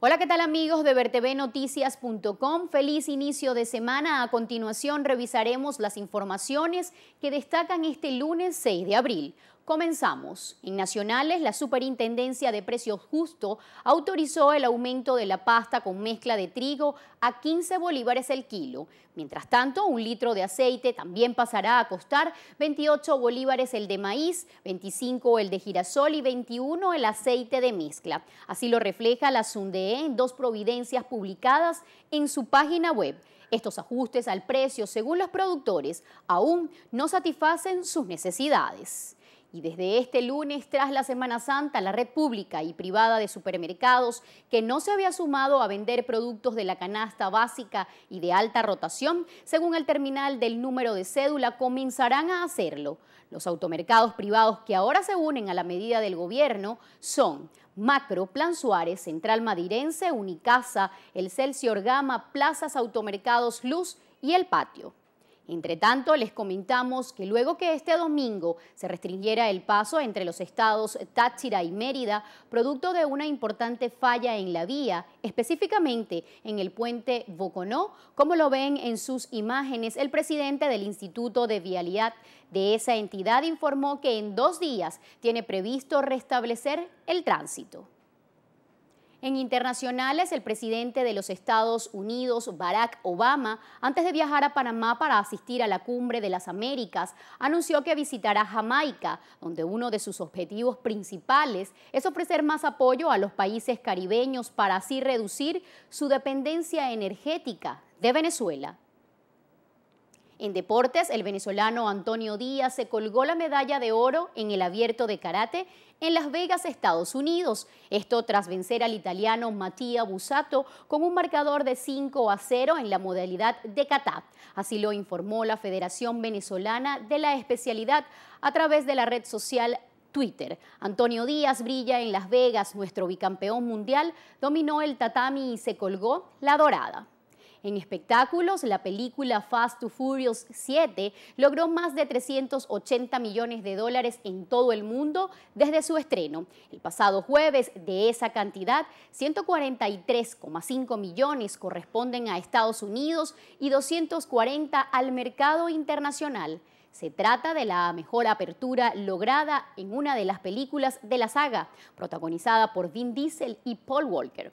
Hola, ¿qué tal amigos de Vertebenoticias.com? Feliz inicio de semana. A continuación revisaremos las informaciones que destacan este lunes 6 de abril. Comenzamos. En Nacionales, la Superintendencia de Precios Justo autorizó el aumento de la pasta con mezcla de trigo a 15 bolívares el kilo. Mientras tanto, un litro de aceite también pasará a costar 28 bolívares el de maíz, 25 el de girasol y 21 el aceite de mezcla. Así lo refleja la SUNDE en dos providencias publicadas en su página web. Estos ajustes al precio, según los productores, aún no satisfacen sus necesidades. Y desde este lunes, tras la Semana Santa, la red pública y privada de supermercados que no se había sumado a vender productos de la canasta básica y de alta rotación, según el terminal del número de cédula, comenzarán a hacerlo. Los automercados privados que ahora se unen a la medida del gobierno son Macro, Plan Suárez, Central Madirense, Unicasa, El Celsior Gama, Plazas Automercados Luz y El Patio. Entre tanto, les comentamos que luego que este domingo se restringiera el paso entre los estados Táchira y Mérida, producto de una importante falla en la vía, específicamente en el puente Boconó, como lo ven en sus imágenes, el presidente del Instituto de Vialidad de esa entidad informó que en dos días tiene previsto restablecer el tránsito. En internacionales, el presidente de los Estados Unidos, Barack Obama, antes de viajar a Panamá para asistir a la cumbre de las Américas, anunció que visitará Jamaica, donde uno de sus objetivos principales es ofrecer más apoyo a los países caribeños para así reducir su dependencia energética de Venezuela. En deportes, el venezolano Antonio Díaz se colgó la medalla de oro en el abierto de karate en Las Vegas, Estados Unidos. Esto tras vencer al italiano Mattia Busato con un marcador de 5 a 0 en la modalidad de kata. Así lo informó la Federación Venezolana de la especialidad a través de la red social Twitter. Antonio Díaz brilla en Las Vegas, nuestro bicampeón mundial, dominó el tatami y se colgó la dorada. En espectáculos, la película Fast to Furious 7 logró más de 380 millones de dólares en todo el mundo desde su estreno. El pasado jueves, de esa cantidad, 143,5 millones corresponden a Estados Unidos y 240 al mercado internacional. Se trata de la mejor apertura lograda en una de las películas de la saga, protagonizada por Vin Diesel y Paul Walker.